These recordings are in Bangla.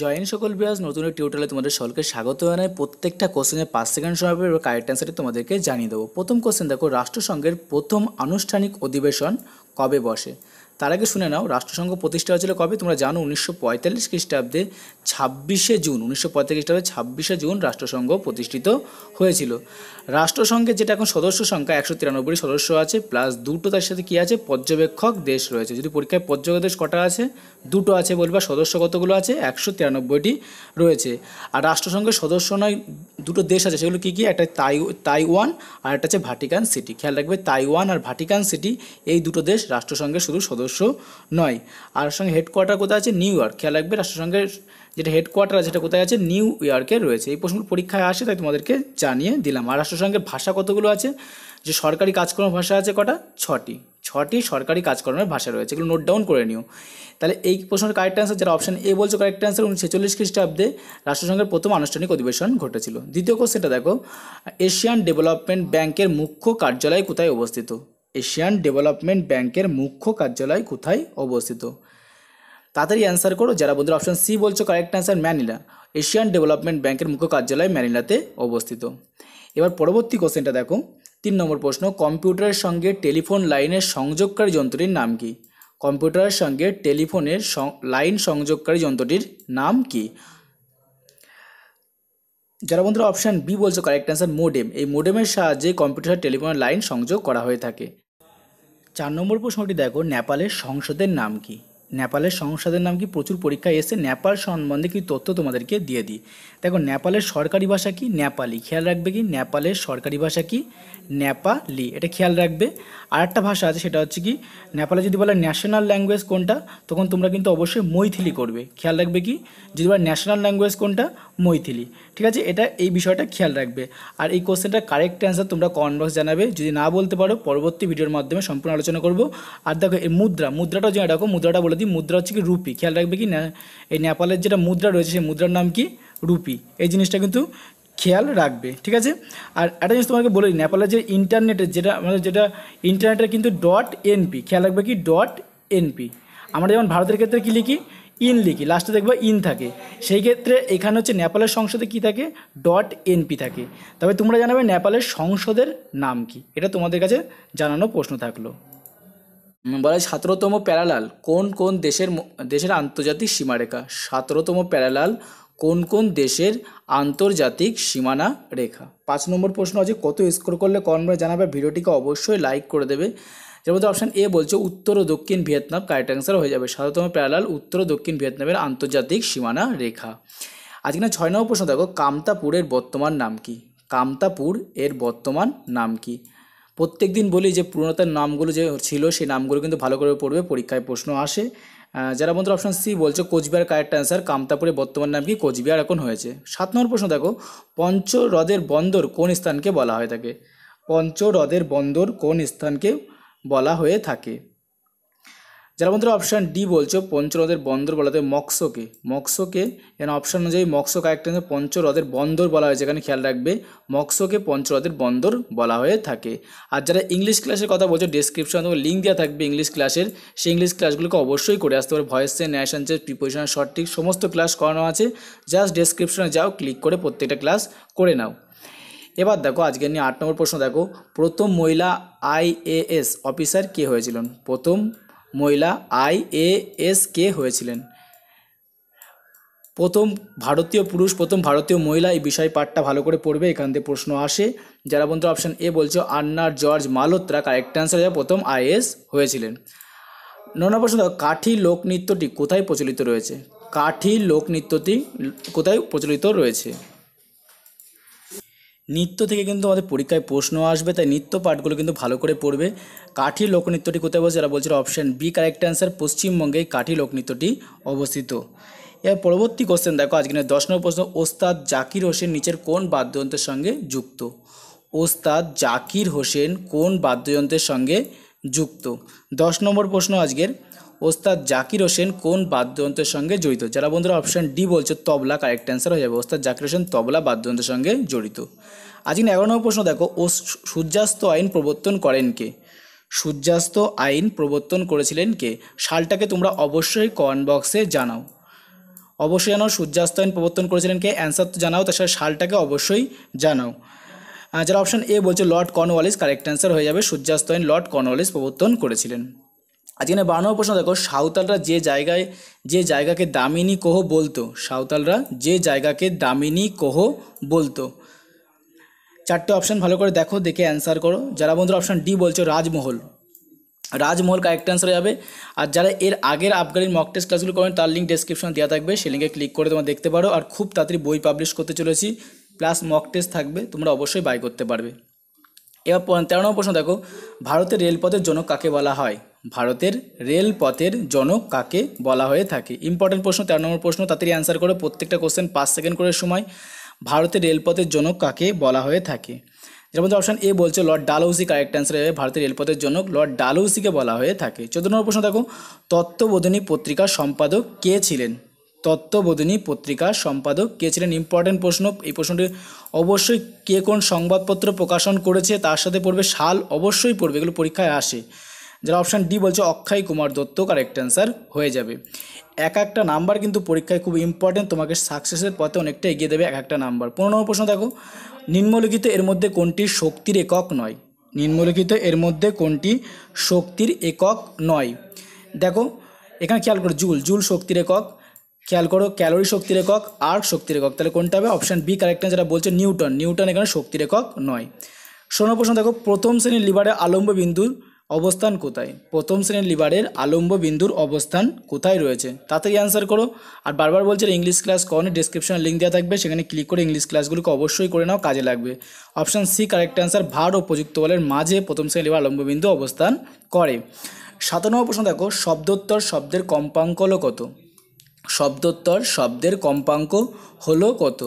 জয়েন সকল বিয়াজ নতুন টিউটোরিয়ালে তোমাদের সকলকে স্বাগত জানাই প্রত্যেকটা কোশ্চেনের পাঁচ সেকেন্ড সময় পেয়ে এবার কারেক্ট অ্যান্সারটি তোমাদেরকে জানিয়ে দেবো প্রথম কোশ্চেন দেখো রাষ্ট্রসংঘের প্রথম আনুষ্ঠানিক অধিবেশন কবে বসে তার আগে শুনে নাও রাষ্ট্রসংঘ প্রতিষ্ঠা হয়েছিল কবে তোমরা জানো উনিশশো পঁয়তাল্লিশ খ্রিস্টাব্দে ছাব্বিশে জুন উনিশশো পঁয়তাল্লিশ খ্রিস্টাব্দে ছাব্বিশে জুন রাষ্ট্রসংঘ প্রতিষ্ঠিত হয়েছিল রাষ্ট্রসংঘের যেটা এখন সদস্য সংখ্যা একশো তিরানব্বই সদস্য আছে প্লাস দুটো তার সাথে কী আছে পর্যবেক্ষক দেশ রয়েছে যদি পরীক্ষায় পর্যবেক্ষক দেশ কটা আছে দুটো আছে বলবা সদস্য কতগুলো আছে একশো তিরানব্বইটি রয়েছে আর রাষ্ট্রসংঘের সদস্য নয় দুটো দেশ আছে সেগুলো কী কী একটা তাই তাইওয়ান আর একটা আছে ভাটিকান সিটি খেয়াল রাখবে তাইওয়ান আর ভাটিকান সিটি এই দুটো দেশ রাষ্ট্রসংঘের শুধু সদস্য সদস্য নয় আর সঙ্গে হেডকোয়ার্টার কোথায় আছে নিউ ইয়র্ক খেয়াল রাখবে রাষ্ট্রসংঘের যেটা হেডকোয়ার্টার আছে সেটা কোথায় আছে নিউ ইয়র্কে রয়েছে এই প্রশ্ন পরীক্ষায় আসে তাই তোমাদেরকে জানিয়ে দিলাম আর রাষ্ট্রসংঘের ভাষা কতগুলো আছে যে সরকারি কাজকর্ম ভাষা আছে কটা ছটি ছটি সরকারি কাজকর্মের ভাষা রয়েছে এগুলো নোট ডাউন করে নিও তাহলে এই প্রশ্নের কারেক্ট অ্যান্সার যারা অপশন এ বলছো কারেক্ট অ্যান্সার উনিশশো ছেচল্লিশ খ্রিস্টাব্দে রাষ্ট্রসংঘের প্রথম আনুষ্ঠানিক অধিবেশন ঘটেছিল দ্বিতীয় কোশ্চেনটা দেখো এশিয়ান ডেভেলপমেন্ট ব্যাংকের মুখ্য কার্যালয় কোথায় অবস্থিত এশিয়ান ডেভেলপমেন্ট ব্যাংকের মুখ্য কার্যালয় কোথায় অবস্থিত তাড়াতাড়ি অ্যান্সার করো যারা বন্ধুরা অপশান সি বলছো correct answer Manila Asian development ব্যাংকের মুখ্য কার্যালয় ম্যানিলাতে অবস্থিত এবার পরবর্তী কোশ্চেনটা দেখো তিন নম্বর প্রশ্ন কম্পিউটারের সঙ্গে টেলিফোন লাইনের সংযোগকারী যন্ত্রটির নাম কি কম্পিউটারের সঙ্গে টেলিফোনের লাইন সংযোগকারী যন্ত্রটির নাম কি যারা বন্ধুরা অপশান বি বলছে কারেক্ট অ্যান্সার মোডেম এই মোডেমের সাহায্যে কম্পিউটার টেলিফোনের লাইন সংযোগ করা হয়ে থাকে চার নম্বর প্রশ্নটি দেখো নেপালের সংসদের নাম কী নেপালের সংসদের নাম কি প্রচুর পরীক্ষায় এসে নেপাল সম্বন্ধে কি তথ্য তোমাদেরকে দিয়ে দিই দেখো নেপালের সরকারি ভাষা কি নেপালি খেয়াল রাখবে কি নেপালের সরকারি ভাষা কি নেপালি এটা খেয়াল রাখবে আর একটা ভাষা আছে সেটা হচ্ছে কি নেপালে যদি বলে ন্যাশনাল ল্যাঙ্গুয়েজ কোনটা তখন তোমরা কিন্তু অবশ্যই মৈথিলি করবে খেয়াল রাখবে কি যদি বলে ন্যাশনাল ল্যাঙ্গুয়েজ কোনটা মৈথিলি ঠিক আছে এটা এই বিষয়টা খেয়াল রাখবে আর এই কোশ্চেনটা কারেক্ট অ্যান্সার তোমরা কমেন্ট জানাবে যদি না বলতে পারো পরবর্তী ভিডিওর মাধ্যমে সম্পূর্ণ আলোচনা করব আর দেখো এই মুদ্রা মুদ্রাটা যে রাখো মুদ্রাটা বলে যদি মুদ্রা হচ্ছে কি রুপি খেয়াল রাখবে কি না এই নেপালের যেটা মুদ্রা রয়েছে সেই মুদ্রার নাম কি রুপি এই জিনিসটা কিন্তু খেয়াল রাখবে ঠিক আছে আর একটা জিনিস তোমাকে বলি নেপালের যে ইন্টারনেটের যেটা আমাদের যেটা ইন্টারনেটের কিন্তু ডট এনপি খেয়াল রাখবে কি ডট এনপি আমরা যেমন ভারতের ক্ষেত্রে কী লিখি ইন লিখি লাস্টে দেখবো ইন থাকে সেই ক্ষেত্রে এখানে হচ্ছে নেপালের সংসদে কি থাকে ডট এনপি থাকে তবে তোমরা জানাবে নেপালের সংসদের নাম কি এটা তোমাদের কাছে জানানো প্রশ্ন থাকলো বলা হয় সতেরোতম প্যারালাল কোন কোন দেশের দেশের আন্তর্জাতিক সীমারেখা সতেরোতম প্যারালাল কোন কোন দেশের আন্তর্জাতিক সীমানা রেখা পাঁচ নম্বর প্রশ্ন আছে কত স্কোর করলে কনভার জানাবে ভিডিওটিকে অবশ্যই লাইক করে দেবে যেমন অপশান এ বলছে উত্তর ও দক্ষিণ ভিয়েতনাম কারেক্ট অ্যান্সার হয়ে যাবে সাততম প্যারালাল উত্তর ও দক্ষিণ ভিয়েতনামের আন্তর্জাতিক সীমানা রেখা আজকে না ছয় নম্বর প্রশ্ন দেখো কামতাপুরের বর্তমান নাম কি কামতাপুর এর বর্তমান নাম কি প্রত্যেক দিন বলি যে পূর্ণতার নামগুলো যে ছিল সেই নামগুলো কিন্তু ভালো করে পড়বে পরীক্ষায় প্রশ্ন আসে যারা বন্ধুরা অপশান সি বলছে কোচবিহার কারেক্ট অ্যান্সার কামতাপুরে বর্তমান নাম কি কোচবিহার এখন হয়েছে সাত নম্বর প্রশ্ন দেখো পঞ্চ হ্রদের বন্দর কোন স্থানকে বলা হয়ে থাকে পঞ্চ হ্রদের বন্দর কোন স্থানকে বলা হয়ে থাকে যারা বন্ধুরা অপশান ডি বলছো পঞ্চরদের বন্দর বলা হয় মক্সোকে মক্সোকে এখানে অপশান অনুযায়ী মক্সো কয়েকটা হচ্ছে পঞ্চরদের বন্দর বলা হয়েছে যেখানে খেয়াল রাখবে মক্সোকে পঞ্চরদের বন্দর বলা হয়ে থাকে আর যারা ইংলিশ ক্লাসের কথা বলছো ডিসক্রিপশন তোমার লিঙ্ক দেওয়া থাকবে ইংলিশ ক্লাসের সেই ইংলিশ ক্লাসগুলোকে অবশ্যই করে আসতে পারে voice change narration answer preposition short সমস্ত ক্লাস করানো আছে জাস্ট ডিসক্রিপশনে যাও ক্লিক করে প্রত্যেকটা ক্লাস করে নাও এবার দেখো আজকে নিয়ে আট নম্বর প্রশ্ন দেখো প্রথম মহিলা আইএএস অফিসার কে হয়েছিলেন প্রথম মহিলা কে হয়েছিলেন প্রথম ভারতীয় পুরুষ প্রথম ভারতীয় মহিলা এই বিষয় পাঠটা ভালো করে পড়বে এখান থেকে প্রশ্ন আসে যারা বন্ধু অপশান এ বলছো আন্নার জর্জ মালহোত্রা কারেক্ট অ্যান্সার যা প্রথম আইএস হয়েছিলেন ননা প্রশ্ন কাঠি লোকনৃত্যটি কোথায় প্রচলিত রয়েছে কাঠি লোকনৃত্যটি কোথায় প্রচলিত রয়েছে নৃত্য থেকে কিন্তু আমাদের পরীক্ষায় প্রশ্ন আসবে তাই নৃত্য পাঠগুলো কিন্তু ভালো করে পড়বে কাঠি লোকনৃত্যটি কোথায় বলছে এরা বলছিল অপশান বি কারেক্ট অ্যান্সার পশ্চিমবঙ্গে কাঠি লোকনৃত্যটি অবস্থিত এর পরবর্তী কোশ্চেন দেখো আজকে দশ নম্বর প্রশ্ন ওস্তাদ জাকির হোসেন নিচের কোন বাদ্যযন্ত্রের সঙ্গে যুক্ত ওস্তাদ জাকির হোসেন কোন বাদ্যযন্ত্রের সঙ্গে যুক্ত দশ নম্বর প্রশ্ন আজকের ওস্তাদ জাকির হোসেন কোন বাদ্যযন্ত্রের সঙ্গে জড়িত যারা বন্ধুরা অপশান ডি বলছে তবলা কারেক্ট অ্যান্সার হয়ে যাবে ওস্তাদ জাকির হোসেন তবলা বাদ্যযন্ত্রের সঙ্গে জড়িত আজকে এগারো নম্বর প্রশ্ন দেখো ও সূর্যাস্ত আইন প্রবর্তন করেন কে সূর্যাস্ত আইন প্রবর্তন করেছিলেন কে সালটাকে তোমরা অবশ্যই কমেন্ট বক্সে জানাও অবশ্যই জানো সূর্যাস্ত আইন প্রবর্তন করেছিলেন কে অ্যান্সার তো জানাও তার সাথে সালটাকে অবশ্যই জানাও যারা অপশান এ বলছে লর্ড কর্নওয়ালিস কারেক্ট অ্যান্সার হয়ে যাবে সূর্যাস্ত আইন লর্ড কর্নওয়ালিস প্রবর্তন করেছিলেন আজকে বারো নম্বর প্রশ্ন দেখো সাঁওতালরা যে জায়গায় যে জায়গাকে দামিনী কোহ বলতো সাঁওতালরা যে জায়গাকে দামিনী কোহ বলতো চারটে অপশান ভালো করে দেখো দেখে অ্যান্সার করো যারা বন্ধুরা অপশান ডি বলছো রাজমহল রাজমহল কারেক্ট অ্যান্সার যাবে আর যারা এর আগের আপগ্রেড মক টেস্ট ক্লাসগুলো করেন তার লিঙ্ক ডেসক্রিপশন দেওয়া থাকবে সেই লিঙ্কে ক্লিক করে তোমরা দেখতে পারো আর খুব তাড়াতাড়ি বই পাবলিশ করতে চলেছি প্লাস মক টেস্ট থাকবে তোমরা অবশ্যই বাই করতে পারবে এবার তেরো নম্বর প্রশ্ন দেখো ভারতের রেলপথের জন্য কাকে বলা হয় ভারতের রেলপথের জনক কাকে বলা হয়ে থাকে ইম্পর্টেন্ট প্রশ্ন তেরো নম্বর প্রশ্ন তাড়াতাড়ি অ্যান্সার করে প্রত্যেকটা কোশ্চেন পাঁচ সেকেন্ড করে সময় ভারতের রেলপথের জনক কাকে বলা হয়ে থাকে যেমন অপশান এ বলছে লর্ড ডালহৌসি কারেক্ট অ্যান্সার হবে ভারতের রেলপথের জনক লর্ড ডালহৌসিকে বলা হয়ে থাকে চোদ্দ নম্বর প্রশ্ন দেখো তত্ত্ববোধনী পত্রিকার সম্পাদক কে ছিলেন তত্ত্ববোধিনী পত্রিকার সম্পাদক কে ছিলেন ইম্পর্টেন্ট প্রশ্ন এই প্রশ্নটি অবশ্যই কে কোন সংবাদপত্র প্রকাশন করেছে তার সাথে পড়বে সাল অবশ্যই পড়বে এগুলো পরীক্ষায় আসে যারা অপশান ডি বলছে অক্ষয় কুমার দত্ত কারেক্ট অ্যান্সার হয়ে যাবে এক একটা নাম্বার কিন্তু পরীক্ষায় খুব ইম্পর্টেন্ট তোমাকে সাকসেসের পথে অনেকটা এগিয়ে দেবে এক একটা নাম্বার পনেরো নম্বর প্রশ্ন দেখো নিম্নলিখিত এর মধ্যে কোনটি শক্তির একক নয় নিম্নলিখিত এর মধ্যে কোনটি শক্তির একক নয় দেখো এখানে খেয়াল করো জুল জুল শক্তির একক খেয়াল করো ক্যালোরি শক্তির একক আর শক্তির একক তাহলে কোনটা হবে অপশান বি কারেক্ট যেটা বলছে নিউটন নিউটন এখানে শক্তির একক নয় ষোলো প্রশ্ন দেখো প্রথম শ্রেণীর লিভারে আলম্ব বিন্দুর অবস্থান কোথায় প্রথম শ্রেণীর লিভারের আলম্ব বিন্দুর অবস্থান কোথায় রয়েছে তাড়াতাড়ি অ্যান্সার করো আর বারবার বলছে ইংলিশ ক্লাস কনে ডিসক্রিপশনে লিঙ্ক দেওয়া থাকবে সেখানে ক্লিক করে ইংলিশ ক্লাসগুলোকে অবশ্যই করে নাও কাজে লাগবে অপশান সি কারেক্ট অ্যান্সার ভার ও প্রযুক্ত বলের মাঝে প্রথম শ্রেণীর লিভার আলম্ব বিন্দু অবস্থান করে নম্বর প্রশ্ন দেখো শব্দোত্তর শব্দের কম্পাঙ্কল কত শব্দোত্তর শব্দের কম্পাঙ্ক হলো কত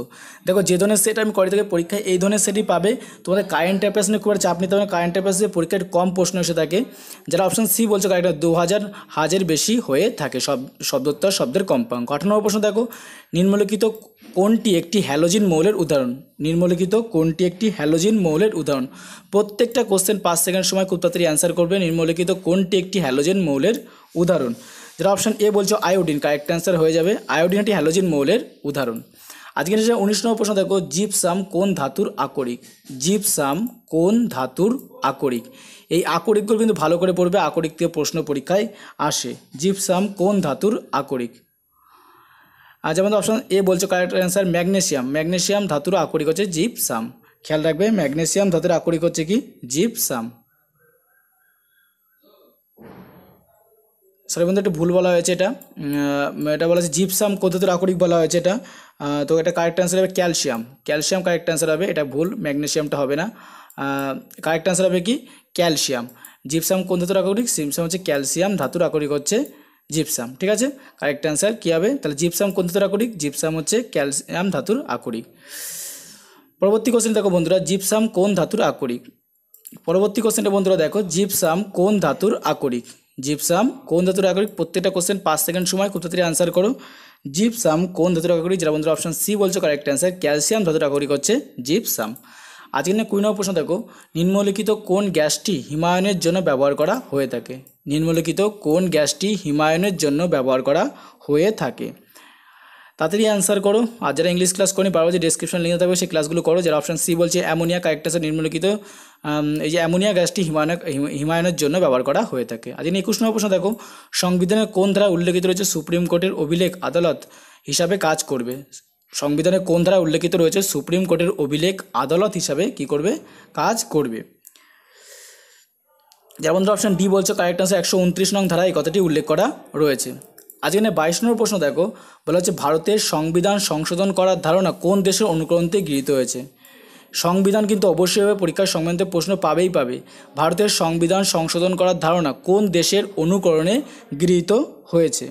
দেখো যে ধরনের সেট আমি করে থাকি পরীক্ষায় এই ধরনের সেটই পাবে তোমাদের কারেন্ট অ্যাফেয়ার্স নিয়ে খুব একটা চাপ নিতে হবে কারেন্ট অ্যাফেয়ার্স যে পরীক্ষায় কম প্রশ্ন এসে থাকে যারা অপশন সি বলছে কারেক্টটা দু হাজার হাজার বেশি হয়ে থাকে সব শব্দোত্তর শব্দের কম্পাঙ্ক আট নম্বর প্রশ্ন দেখো নিম্নলিখিত কোনটি একটি হ্যালোজিন মৌলের উদাহরণ নিম্নলিখিত কোনটি একটি হ্যালোজিন মৌলের উদাহরণ প্রত্যেকটা কোশ্চেন পাঁচ সেকেন্ড সময় খুব তাড়াতাড়ি অ্যান্সার করবে নিম্নলিখিত কোনটি একটি হ্যালোজিন মৌলের উদাহরণ যেটা অপশান এ বলছো আয়োডিন কারেক্ট অ্যান্সার হয়ে যাবে আয়োডিন একটি হ্যালোজিন মৌলের উদাহরণ আজকে উনিশ নম্বর প্রশ্ন দেখো জিপসাম কোন ধাতুর আকরিক জিপসাম কোন ধাতুর আকরিক এই আকরিকগুলো কিন্তু ভালো করে পড়বে আকরিক থেকে প্রশ্ন পরীক্ষায় আসে জিপসাম কোন ধাতুর আকরিক আজ আমাদের অপশান এ বলছো কারেক্ট অ্যান্সার ম্যাগনেশিয়াম ম্যাগনেশিয়াম ধাতুর আকরিক হচ্ছে জিপসাম খেয়াল রাখবে ম্যাগনেশিয়াম ধাতুর আকরিক হচ্ছে কি জিপসাম সরি বন্ধু একটু ভুল বলা হয়েছে এটা এটা বলা হয়েছে জিপসাম পদ্ধতির আকরিক বলা হয়েছে এটা তো এটা কারেক্ট অ্যান্সার হবে ক্যালসিয়াম ক্যালসিয়াম কারেক্ট অ্যান্সার হবে এটা ভুল ম্যাগনেশিয়ামটা হবে না কারেক্ট অ্যান্সার হবে কি ক্যালসিয়াম জিপসাম কোন ধাতুর আকরিক সিমসাম হচ্ছে ক্যালসিয়াম ধাতুর আকরিক হচ্ছে জিপসাম ঠিক আছে কারেক্ট অ্যান্সার কী হবে তাহলে জিপসাম কোন ধাতুর আকরিক জিপসাম হচ্ছে ক্যালসিয়াম ধাতুর আকরিক পরবর্তী কোশ্চেন দেখো বন্ধুরা জিপসাম কোন ধাতুর আকরিক পরবর্তী কোশ্চেনটা বন্ধুরা দেখো জিপসাম কোন ধাতুর আকরিক জিপসাম কোন ধাতুর আগরিক প্রত্যেকটা কোশ্চেন পাঁচ সেকেন্ড সময় খুব তাড়াতাড়ি আনসার করো জিপসাম কোন ধাতুর আগরিক যারা বন্ধুরা অপশন সি বলছো কারেক্ট অ্যান্সার ক্যালসিয়াম ধাতুর আগরিক হচ্ছে জিপসাম আজকে নিয়ে কুইন নম্বর প্রশ্ন দেখো নিম্নলিখিত কোন গ্যাসটি হিমায়নের জন্য ব্যবহার করা হয়ে থাকে নিম্নলিখিত কোন গ্যাসটি হিমায়নের জন্য ব্যবহার করা হয়ে থাকে তাড়াতাড়ি অ্যান্সার করো আর যারা ইংলিশ ক্লাস করি বারবার যে ডিসক্রিপশন লিঙ্ক থাকবে সেই ক্লাসগুলো করো যারা অপশন সি বলছে অ্যামোনিয়া কারেক্ট অ্যান্সার নিম্নলিখিত এই যে অ্যামোনিয়া গ্যাসটি হিমায়ন হিমায়নের জন্য ব্যবহার করা হয়ে থাকে আজ একুশ নম্বর প্রশ্ন দেখো সংবিধানের কোন ধারা উল্লেখিত রয়েছে সুপ্রিম কোর্টের অভিলেখ আদালত হিসাবে কাজ করবে সংবিধানে কোন ধারা উল্লেখিত রয়েছে সুপ্রিম কোর্টের অভিলেখ আদালত হিসাবে কি করবে কাজ করবে যেমন ধর অপশান ডি বলছে কারেক্ট আনসার একশো উনত্রিশ নং ধারা এই কথাটি উল্লেখ করা রয়েছে আজকে এখানে বাইশ নম্বর প্রশ্ন দেখো বলা হচ্ছে ভারতের সংবিধান সংশোধন করার ধারণা কোন দেশের অনুকরণতে গৃহীত হয়েছে সংবিধান কিন্তু অবশ্যইভাবে পরীক্ষার সংক্রান্ত প্রশ্ন পাবেই পাবে ভারতের সংবিধান সংশোধন করার ধারণা কোন দেশের অনুকরণে গৃহীত হয়েছে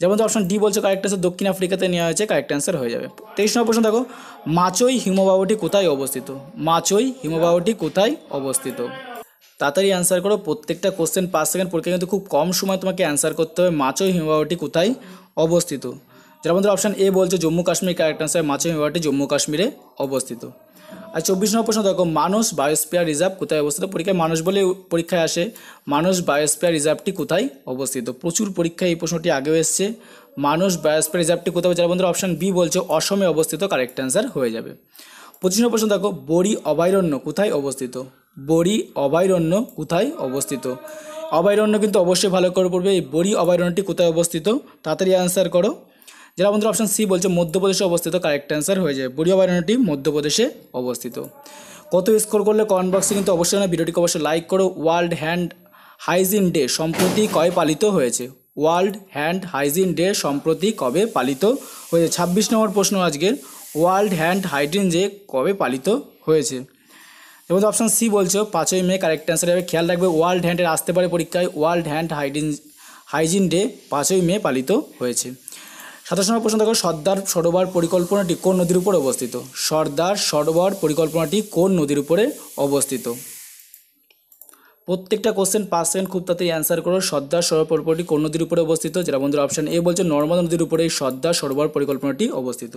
যেমন তো অপশন ডি বলছে কারেক্ট অ্যান্সার দক্ষিণ আফ্রিকাতে নেওয়া হয়েছে কারেক্ট অ্যান্সার হয়ে যাবে তেইশ নম্বর প্রশ্ন দেখো মাচই হিমবাহটি কোথায় অবস্থিত মাচই হিমবাহটি কোথায় অবস্থিত তাড়াতাড়ি অ্যান্সার করো প্রত্যেকটা কোশ্চেন পাঁচ সেকেন্ড পরীক্ষা কিন্তু খুব কম সময় তোমাকে অ্যান্সার করতে হবে মাচই হিমবাহটি কোথায় অবস্থিত যেমন আমাদের অপশান এ বলছে জম্মু কাশ্মীর কারেক্ট অ্যান্সার মাচই হিমবাহটি জম্মু কাশ্মীরে অবস্থিত আর চব্বিশ নম্বর প্রশ্ন দেখো মানুষ বায়োস্পিয়ার রিজার্ভ কোথায় অবস্থিত পরীক্ষায় মানুষ বলে পরীক্ষায় আসে মানুষ বায়োস্পিয়ার রিজার্ভটি কোথায় অবস্থিত প্রচুর পরীক্ষায় এই প্রশ্নটি আগেও এসছে মানুষ বায়োস্পিয়ার রিজার্ভটি কোথায় যারা বন্ধুরা অপশান বি বলছে অসমে অবস্থিত কারেক্ট অ্যান্সার হয়ে যাবে পঁচিশ নম্বর প্রশ্ন দেখো বড়ি অভয়ারণ্য কোথায় অবস্থিত বড়ি অভয়ারণ্য কোথায় অবস্থিত অভয়ারণ্য কিন্তু অবশ্যই ভালো করে পড়বে এই বড়ি অভয়ারণ্যটি কোথায় অবস্থিত তাড়াতাড়ি অ্যান্সার করো যারা বন্ধুরা অপশান সি বলছে মধ্যপ্রদেশে অবস্থিত কারেক্ট অ্যান্সার হয়ে যায় বুড়ি অভয়ারণ্যটি মধ্যপ্রদেশে অবস্থিত কত স্কোর করলে কমেন্ট বক্সে কিন্তু অবশ্যই না ভিডিওটিকে অবশ্যই লাইক করো ওয়ার্ল্ড হ্যান্ড হাইজিন ডে সম্প্রতি কয় পালিত হয়েছে ওয়ার্ল্ড হ্যান্ড হাইজিন ডে সম্প্রতি কবে পালিত হয়েছে ছাব্বিশ নম্বর প্রশ্ন আজকের ওয়ার্ল্ড হ্যান্ড হাইজিন ডে কবে পালিত হয়েছে এবং অপশান সি বলছো পাঁচই মে কারেক্ট অ্যান্সার হবে খেয়াল রাখবে ওয়ার্ল্ড হ্যান্ডের আসতে পারে পরীক্ষায় world hand hygiene hygiene day পাঁচই মে পালিত হয়েছে সাতাশ নম্বর প্রশ্ন দেখো সর্দার সরোবর পরিকল্পনাটি কোন নদীর উপরে অবস্থিত সর্দার সরোবর পরিকল্পনাটি কোন নদীর উপরে অবস্থিত প্রত্যেকটা কোশ্চেন পাঁচ সেকেন্ড খুব তাড়াতাড়ি অ্যান্সার করো সর্দার সরোবর পরিকল্পনাটি কোন নদীর উপরে অবস্থিত যেটা বন্ধুরা অপশান এ বলছে নর্মদা নদীর উপরে সর্দার সরোবর পরিকল্পনাটি অবস্থিত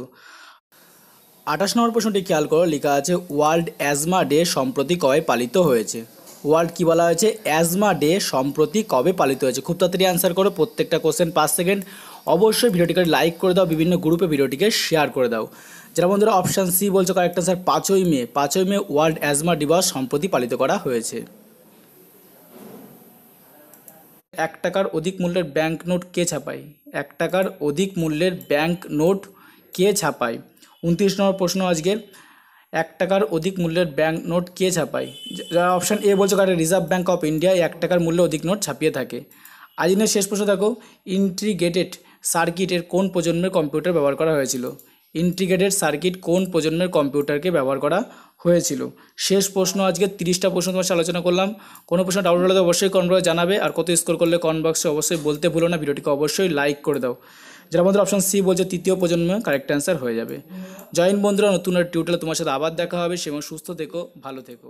আঠাশ নম্বর প্রশ্নটি খেয়াল করো লেখা আছে ওয়ার্ল্ড অ্যাজমা ডে সম্প্রতি কবে পালিত হয়েছে ওয়ার্ল্ড কী বলা হয়েছে অ্যাজমা ডে সম্প্রতি কবে পালিত হয়েছে খুব তাড়াতাড়ি অ্যান্সার করো প্রত্যেকটা কোশ্চেন পাঁচ সেকেন্ড অবশ্যই ভিডিওটিকে লাইক করে দাও বিভিন্ন গ্রুপে ভিডিওটিকে শেয়ার করে দাও যারা বন্ধুরা অপশান সি বলছে কারেক্ট আনসার পাঁচই মে পাঁচই মে ওয়ার্ল্ড অ্যাজমা দিবস সম্প্রতি পালিত করা হয়েছে এক টাকার অধিক মূল্যের ব্যাংক নোট কে ছাপায় এক টাকার অধিক মূল্যের ব্যাংক নোট কে ছাপায় উনত্রিশ নম্বর প্রশ্ন আজকের এক টাকার অধিক মূল্যের ব্যাংক নোট কে ছাপায় যারা অপশান এ বলছে কারণ রিজার্ভ ব্যাঙ্ক অফ ইন্ডিয়া এক টাকার মূল্যে অধিক নোট ছাপিয়ে থাকে আজ শেষ প্রশ্ন দেখো ইন্ট্রিগেটেড সার্কিটের কোন প্রজন্মের কম্পিউটার ব্যবহার করা হয়েছিল ইন্টিগ্রেটেড সার্কিট কোন প্রজন্মের কম্পিউটারকে ব্যবহার করা হয়েছিল শেষ প্রশ্ন আজকে তিরিশটা প্রশ্ন তোমার সাথে আলোচনা করলাম কোনো প্রশ্ন ডাউট হলে অবশ্যই কমেন্ট বক্সে জানাবে আর কত স্কোর করলে কমেন্ট বক্সে অবশ্যই বলতে ভুলো না ভিডিওটিকে অবশ্যই লাইক করে দাও যারা বন্ধুরা অপশন সি বলছে তৃতীয় প্রজন্ম কারেক্ট অ্যান্সার হয়ে যাবে জয়েন বন্ধুরা নতুন টিউটারে তোমার সাথে আবার দেখা হবে সেবং সুস্থ থেকো ভালো থেকো